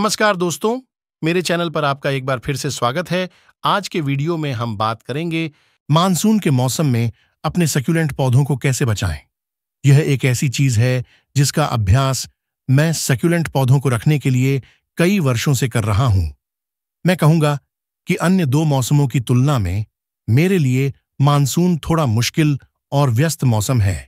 नमस्कार दोस्तों मेरे चैनल पर आपका एक बार फिर से स्वागत है आज के वीडियो में हम बात करेंगे मानसून के मौसम में अपने सक्यूलेंट पौधों को कैसे बचाएं यह एक ऐसी चीज है जिसका अभ्यास मैं सक्यूलेंट पौधों को रखने के लिए कई वर्षों से कर रहा हूं मैं कहूंगा कि अन्य दो मौसमों की तुलना में मेरे लिए मानसून थोड़ा मुश्किल और व्यस्त मौसम है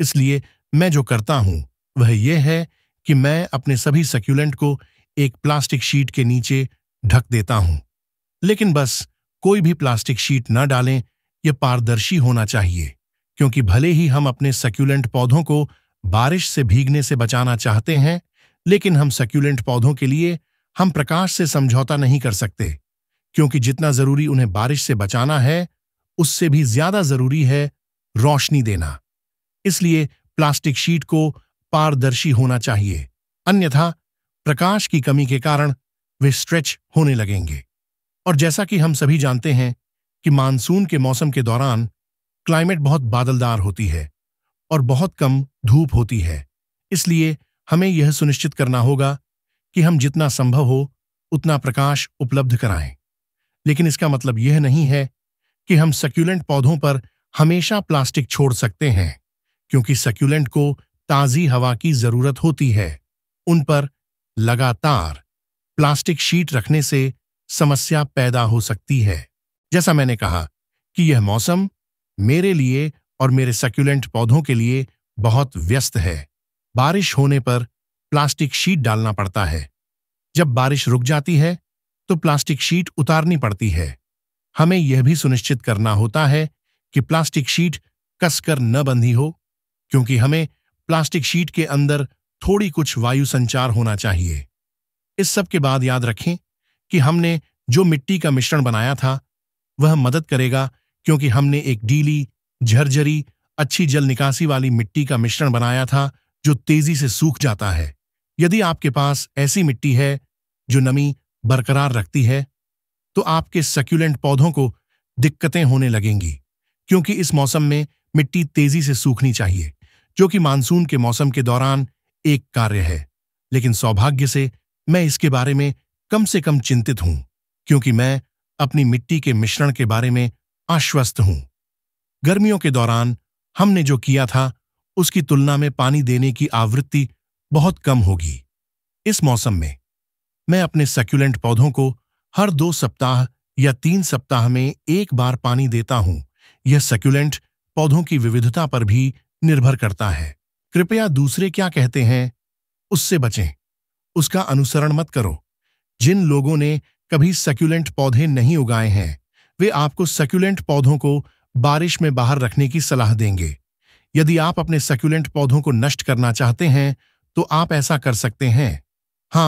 इसलिए मैं जो करता हूं वह यह है कि मैं अपने सभी सक्यूलेंट को एक प्लास्टिक शीट के नीचे ढक देता हूं लेकिन बस कोई भी प्लास्टिक शीट न डालें यह पारदर्शी होना चाहिए क्योंकि भले ही हम अपने सक्यूलेंट पौधों को बारिश से भीगने से बचाना चाहते हैं लेकिन हम सक्यूलेंट पौधों के लिए हम प्रकाश से समझौता नहीं कर सकते क्योंकि जितना जरूरी उन्हें बारिश से बचाना है उससे भी ज्यादा जरूरी है रोशनी देना इसलिए प्लास्टिक शीट को पारदर्शी होना चाहिए अन्यथा प्रकाश की कमी के कारण वे स्ट्रेच होने लगेंगे और जैसा कि हम सभी जानते हैं कि मानसून के मौसम के दौरान क्लाइमेट बहुत बादलदार होती है और बहुत कम धूप होती है इसलिए हमें यह सुनिश्चित करना होगा कि हम जितना संभव हो उतना प्रकाश उपलब्ध कराएं लेकिन इसका मतलब यह नहीं है कि हम सक्यूलेंट पौधों पर हमेशा प्लास्टिक छोड़ सकते हैं क्योंकि सक्यूलेंट को ताज़ी हवा की जरूरत होती है उन पर लगातार प्लास्टिक शीट रखने से समस्या पैदा हो सकती है जैसा मैंने कहा कि यह मौसम मेरे लिए और मेरे सक्यूलेंट पौधों के लिए बहुत व्यस्त है बारिश होने पर प्लास्टिक शीट डालना पड़ता है जब बारिश रुक जाती है तो प्लास्टिक शीट उतारनी पड़ती है हमें यह भी सुनिश्चित करना होता है कि प्लास्टिक शीट कसकर न बंधी हो क्योंकि हमें प्लास्टिक शीट के अंदर थोड़ी कुछ वायु संचार होना चाहिए इस सब के बाद याद रखें कि हमने जो मिट्टी का मिश्रण बनाया था वह मदद करेगा क्योंकि हमने एक डीली झरझरी अच्छी जल निकासी वाली मिट्टी का मिश्रण बनाया था जो तेजी से सूख जाता है यदि आपके पास ऐसी मिट्टी है जो नमी बरकरार रखती है तो आपके सक्यूलेंट पौधों को दिक्कतें होने लगेंगी क्योंकि इस मौसम में मिट्टी तेजी से सूखनी चाहिए जो कि मानसून के मौसम के दौरान एक कार्य है लेकिन सौभाग्य से मैं इसके बारे में कम से कम चिंतित हूं क्योंकि मैं अपनी मिट्टी के मिश्रण के बारे में आश्वस्त हूं गर्मियों के दौरान हमने जो किया था उसकी तुलना में पानी देने की आवृत्ति बहुत कम होगी इस मौसम में मैं अपने सक्यूलेंट पौधों को हर दो सप्ताह या तीन सप्ताह में एक बार पानी देता हूं यह सक्यूलेंट पौधों की विविधता पर भी निर्भर करता है कृपया दूसरे क्या कहते हैं उससे बचें उसका अनुसरण मत करो जिन लोगों ने कभी सक्यूलेंट पौधे नहीं उगाए हैं वे आपको सक्यूलेंट पौधों को बारिश में बाहर रखने की सलाह देंगे यदि आप अपने सक्यूलेंट पौधों को नष्ट करना चाहते हैं तो आप ऐसा कर सकते हैं हाँ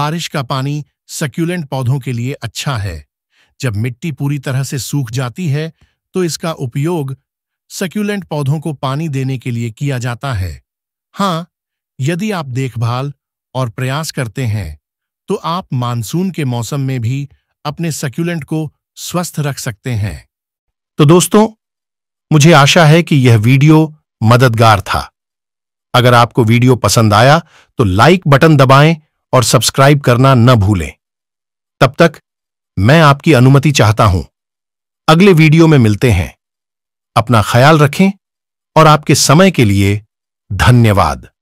बारिश का पानी सक्यूलेंट पौधों के लिए अच्छा है जब मिट्टी पूरी तरह से सूख जाती है तो इसका उपयोग सक्यूलेंट पौधों को पानी देने के लिए किया जाता है हाँ यदि आप देखभाल और प्रयास करते हैं तो आप मानसून के मौसम में भी अपने सक्यूलेंट को स्वस्थ रख सकते हैं तो दोस्तों मुझे आशा है कि यह वीडियो मददगार था अगर आपको वीडियो पसंद आया तो लाइक बटन दबाएं और सब्सक्राइब करना न भूलें तब तक मैं आपकी अनुमति चाहता हूं अगले वीडियो में मिलते हैं अपना ख्याल रखें और आपके समय के लिए धन्यवाद